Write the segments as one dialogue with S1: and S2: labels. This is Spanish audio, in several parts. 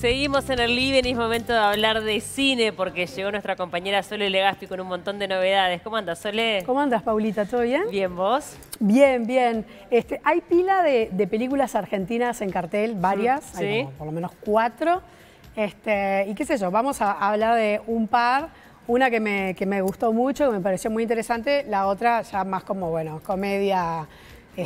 S1: Seguimos en el y es momento de hablar de cine porque llegó nuestra compañera Sole Legaspi con un montón de novedades. ¿Cómo andas, Sole?
S2: ¿Cómo andas, Paulita? ¿Todo bien? Bien, ¿vos? Bien, bien. Este, hay pila de, películas argentinas en cartel, varias, mm, por lo menos cuatro. Este, y qué sé yo, vamos a, hablar de un par, una que me, que me gustó mucho, que me pareció muy interesante, la otra ya más como, bueno, comedia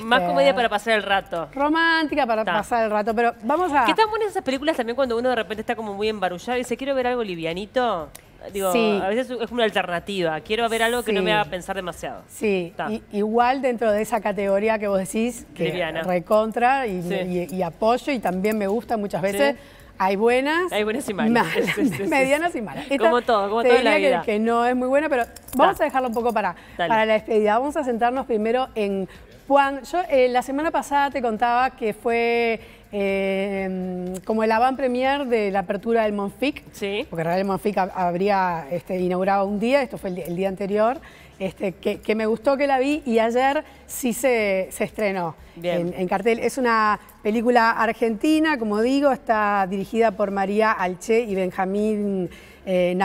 S2: más este, comedia para pasar el rato. Romántica para pasar el rato, pero vamos a... ¿Qué tan buenas
S1: esas películas también cuando uno de repente está como muy embarullado y dice, quiero ver algo livianito? Digo, a veces es una alternativa. Quiero ver algo que no me haga pensar demasiado. Sí,
S2: igual dentro de esa categoría que vos decís, que recontra y, apoyo y también me gusta muchas veces. Hay buenas, Hay buenas y malas. medianas y malas. como todo, como todo en la vida. Que, no es muy buena, pero vamos a dejarlo un poco para, para la despedida. Vamos a sentarnos primero en Juan, yo eh, la semana pasada te contaba que fue eh, como el avant premier de la apertura del Monfic, sí. porque en el Monfic habría este, inaugurado un día, esto fue el, día anterior, este, que, me gustó que la vi y ayer sí se, estrenó en, cartel. Es una película argentina, como digo, está dirigida por María Alche y Benjamín eh,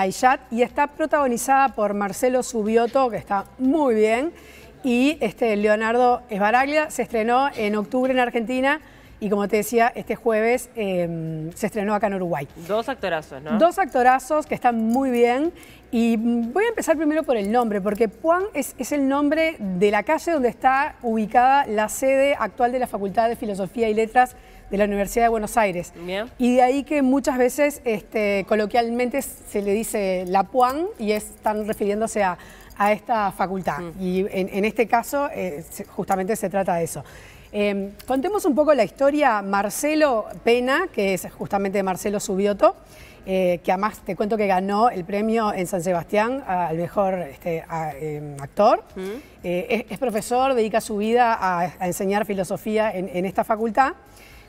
S2: y está protagonizada por Marcelo Subioto, que está muy bien y este, Leonardo Esbaraglia se estrenó en octubre en Argentina y como te decía, este jueves em, se estrenó acá en Uruguay.
S1: Dos actorazos, ¿no? Dos
S2: actorazos que están muy bien. Y mm, voy a empezar primero por el nombre, porque Puan es, el nombre de la calle donde está ubicada la sede actual de la Facultad de Filosofía y Letras de la Universidad de Buenos Aires. Bien. Y de ahí que muchas veces este, coloquialmente se le dice la Puan y están refiriéndose a, a esta facultad. Mm. Y en, este caso eh, justamente se trata de eso. Em, contemos un poco la historia. Marcelo Pena, que es justamente Marcelo Subioto, eh, que además te cuento que ganó el premio en San Sebastián al mejor este, em, actor. Mm. Eh, es, profesor, dedica su vida a, enseñar filosofía en, esta facultad.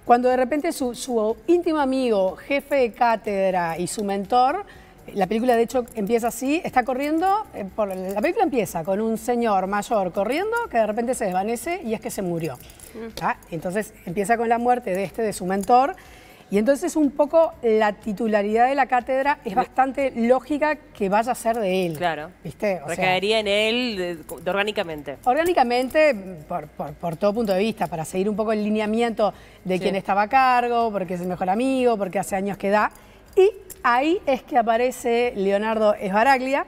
S2: Cuando de repente su, su íntimo amigo, jefe de cátedra y su mentor la película, de hecho, empieza así, está corriendo, eh, la película empieza con un señor mayor corriendo que de repente se desvanece y es que se murió. Entonces empieza con la muerte de este, de su mentor, y entonces un poco la titularidad de la cátedra es bastante lógica que vaya a ser de él. Claro. ¿Viste? O Recaería
S1: en él orgánicamente.
S2: Orgánicamente, por, todo punto de vista, para seguir un poco el lineamiento de quién quien estaba a cargo, porque es el mejor amigo, porque hace años que da. Y ahí es que aparece Leonardo Esbaraglia,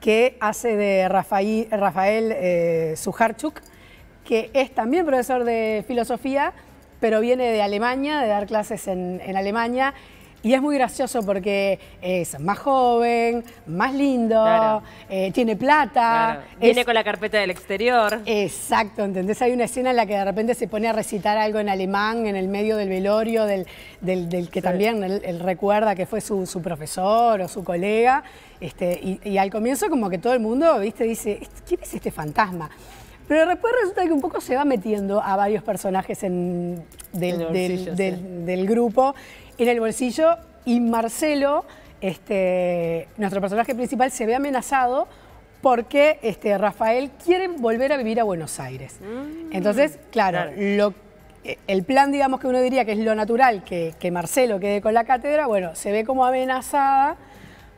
S2: que hace de Rafael, Rafael eh, Sujarchuk, que es también profesor de filosofía, pero viene de Alemania, de dar clases en Alemania, y es muy gracioso porque es más joven, más lindo, eh, tiene plata. Viene con la carpeta del exterior. Exacto, ¿entendés? Hay una escena en la que de repente se pone a recitar algo en alemán en el medio del velorio, del, que también él, recuerda que fue su, profesor o su colega. Este, y, al comienzo como que todo el mundo, viste, dice, ¿quién es este fantasma? Pero después resulta que un poco se va metiendo a varios personajes del, grupo en el bolsillo y Marcelo, este, nuestro personaje principal, se ve amenazado porque este, Rafael quiere volver a vivir a Buenos Aires. Mm. Entonces, claro, el plan, digamos, que uno diría que es lo natural, que, Marcelo quede con la cátedra, bueno, se ve como amenazada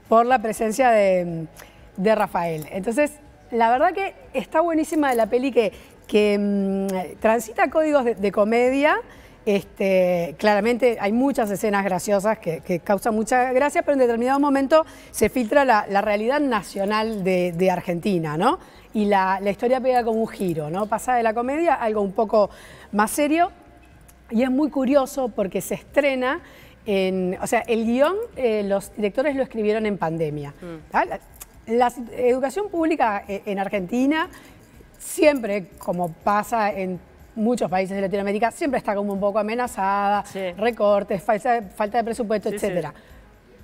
S2: por la presencia de, de Rafael. Entonces, la verdad que está buenísima de la peli que, que mm, transita códigos de, comedia. Este, claramente hay muchas escenas graciosas que, que, causan mucha gracia, pero en determinado momento se filtra la, realidad nacional de, Argentina, ¿no? Y la, historia pega como un giro, ¿no? Pasa de la comedia a algo un poco más serio. Y es muy curioso porque se estrena en. O sea, el guión, eh, los directores lo escribieron en pandemia. Mm. La educación pública eh, en Argentina siempre, como pasa en muchos países de Latinoamérica, siempre está como un poco amenazada, recortes, falta de, presupuesto, etc. etcétera.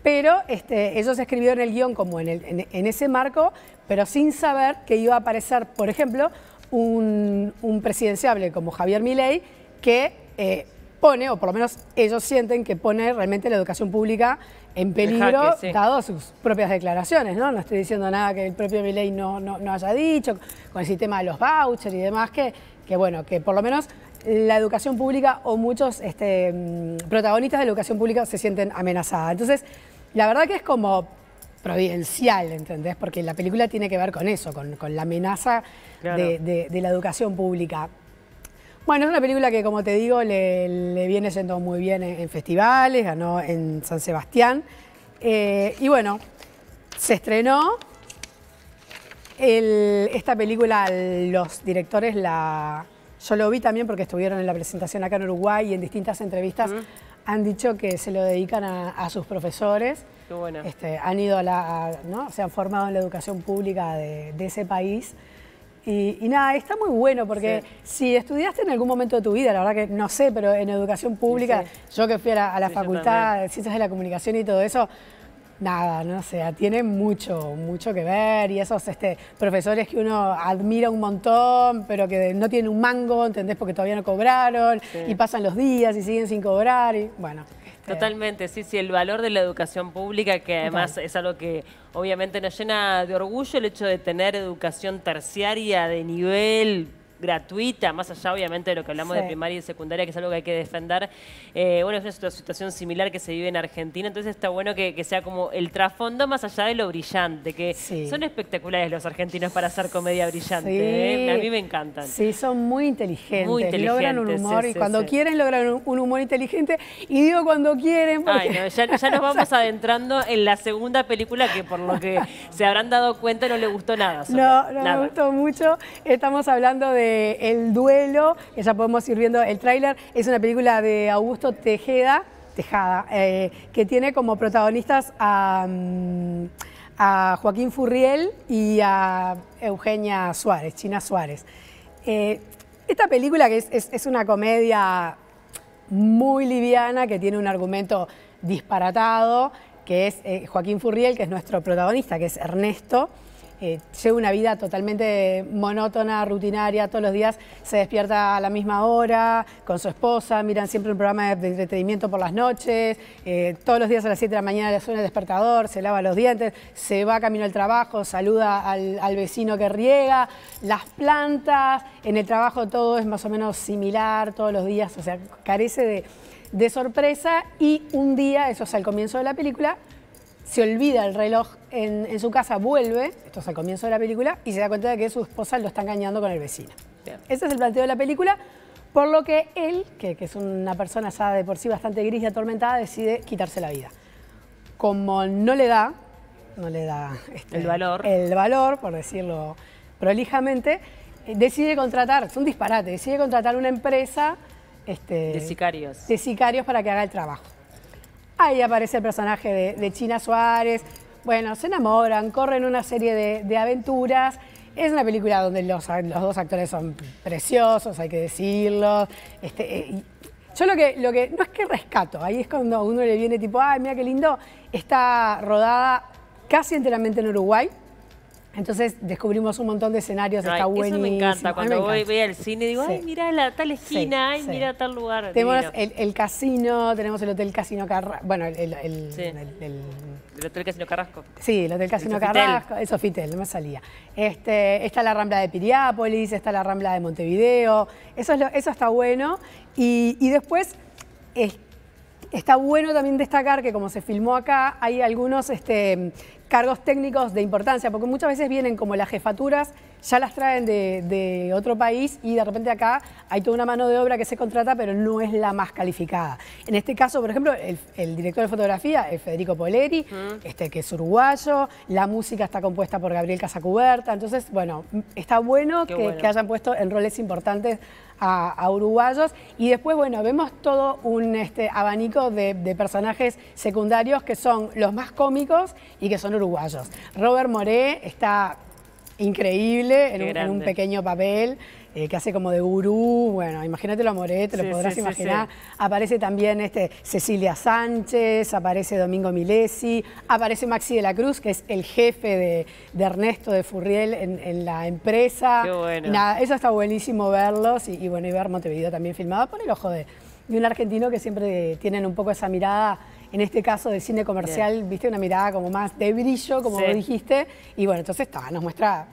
S2: Pero este, eso escribió en el guión como en, ese marco, pero sin saber que iba a aparecer, por ejemplo, un, presidenciable como Javier Milei, que eh, pone, o por lo menos ellos sienten que pone realmente la educación pública en peligro, dado sus propias declaraciones, ¿no? No estoy diciendo nada que el propio Milei no, no, haya dicho, con el sistema de los vouchers y demás, que, que bueno, que por lo menos la educación pública o muchos este, mm, protagonistas de la educación pública se sienten amenazadas. Entonces, la verdad que es como providencial, ¿entendés? Porque la película tiene que ver con eso, con, la amenaza de la educación pública. Bueno, es una película que, como te digo, le, viene yendo muy bien en, festivales, ganó en San Sebastián. Eh, y bueno, se estrenó. esta película, los directores la. Yo lo vi también porque estuvieron en la presentación acá en Uruguay y en distintas entrevistas han dicho que se lo dedican a, sus profesores. Qué este, han ido a Se han formado en la educación pública de ese país. Y, nada, está muy bueno porque si estudiaste en algún momento de tu vida, la verdad que no sé, pero en educación pública, yo que fui a la facultad de ciencias de la comunicación y todo eso, nada, no sé, tiene mucho, mucho que ver y esos este, profesores que uno admira un montón, pero que no tienen un mango, ¿entendés? Porque todavía no cobraron y pasan los días y siguen sin cobrar y bueno. Este.
S1: Totalmente, sí, sí, el valor de la educación pública, que además es algo que obviamente nos llena de orgullo el hecho de tener educación terciaria de nivel gratuita, más allá obviamente de lo que hablamos de primaria y secundaria, que es algo que hay que defender. Eh, bueno, es una situación similar que se vive en Argentina, entonces está bueno que, sea como el trasfondo más allá de lo brillante, que son espectaculares los argentinos para hacer comedia brillante. ¿eh? A mí me encantan. Sí,
S2: son muy inteligentes, muy inteligentes logran un humor y cuando quieren logran un humor inteligente y digo cuando quieren. Porque...
S1: ya, nos vamos adentrando en la segunda película que por lo que se habrán dado cuenta no le gustó nada. no, no le
S2: gustó mucho. Estamos hablando de el Duelo, ya podemos ir viendo el tráiler, es una película de Augusto Tejeda, Tejada, eh, que tiene como protagonistas mm, a, Joaquín Furriel y a Eugenia Suárez, China Suárez. Eh, esta película que es, una comedia muy liviana, que tiene un argumento disparatado, que es eh, Joaquín Furriel, que es nuestro protagonista, que es Ernesto, eh, lleva una vida totalmente monótona, rutinaria, todos los días se despierta a la misma hora, con su esposa, miran siempre un programa de entretenimiento por las noches, eh, todos los días a las 7 de la mañana le suena el despertador, se lava los dientes, se va camino al trabajo, saluda al, vecino que riega, las plantas, en el trabajo todo es más o menos similar todos los días, o sea, carece de de sorpresa y un día, eso es al comienzo de la película, se olvida el reloj en, su casa, vuelve, esto es al comienzo de la película, y se da cuenta de que su esposa lo está engañando con el vecino. Este Ese es el planteo de la película, por lo que él, que, es una persona ya de por sí bastante gris y atormentada, decide quitarse la vida. Como no le da, no le da este, el, valor. por decirlo prolijamente, decide contratar, es un disparate, decide contratar una empresa este, De sicarios para que haga el trabajo. Ahí aparece el personaje de, China Suárez. Bueno, se enamoran, corren una serie de, aventuras. Es una película donde los, dos actores son preciosos, hay que decirlo. Este, eh, yo lo que, lo que, no es que rescato, ahí es cuando a uno le viene tipo, ay, mira qué lindo, está rodada casi enteramente en Uruguay, entonces descubrimos un montón de escenarios, está buenísimo. Eso me encanta, cuando voy, encanta. voy, al cine digo, ay, mira la tal
S1: esquina, ay, mira tal lugar. Tenemos
S2: el, casino, tenemos el Hotel Casino Carrasco, bueno, el... el, el
S1: Hotel Casino Carrasco.
S2: Sí, el Hotel Casino Carrasco, el Sofitel, no me salía. Este, está la Rambla de Piriápolis, está la Rambla de Montevideo, eso, es lo, eso está bueno. Y, y después, Está bueno también destacar que como se filmó acá, hay algunos este, cargos técnicos de importancia, porque muchas veces vienen como las jefaturas ya las traen de, otro país y de repente acá hay toda una mano de obra que se contrata, pero no es la más calificada. En este caso, por ejemplo, el, director de fotografía es Federico Poleri, este, que es uruguayo, la música está compuesta por Gabriel Casacuberta, entonces, bueno, está bueno que, hayan puesto en roles importantes a, uruguayos y después, bueno, vemos todo un este, abanico de, de personajes secundarios que son los más cómicos y que son uruguayos. Robert Moré está increíble en un, pequeño papel eh, que hace como de gurú. Bueno, imagínate lo Moret, te lo podrás imaginar. aparece también este Cecilia Sánchez, aparece Domingo Milesi, aparece Maxi de la Cruz, que es el jefe de, Ernesto de Furriel en, la empresa. Nada, eso está buenísimo verlos y, bueno, y ver Montevideo también filmado por el ojo de, de un argentino que siempre tienen un poco esa mirada en este caso de cine comercial, viste una mirada como más de brillo, como dijiste, y bueno, entonces está, nos muestra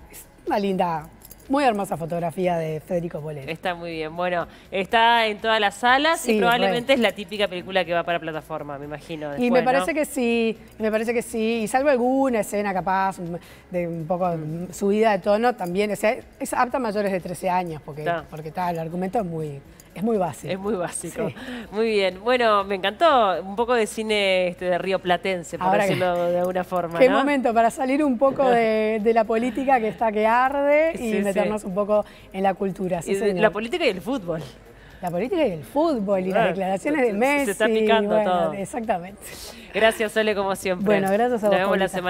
S2: una linda muy hermosa fotografía de Federico Bolero.
S1: Está muy bien. Bueno, está en todas las salas y probablemente es la típica película que va para plataforma, me imagino. y me parece que
S2: sí, me parece que sí. Y salvo alguna escena capaz de un poco mm. subida de tono, también o es apta a mayores de 13 años, porque, porque tal, el argumento es muy, es muy básico. Es muy básico.
S1: Muy bien. Bueno, me encantó un poco de cine este, de Río Platense, por decirlo de alguna forma. Qué momento
S2: para salir un poco de, la política que está que arde y meternos un poco en la cultura. la política y el fútbol. La política y el fútbol y las declaraciones de Messi. Se está picando todo. Exactamente.
S1: Gracias, Sole, como siempre. Bueno, gracias a vos. Nos vemos la semana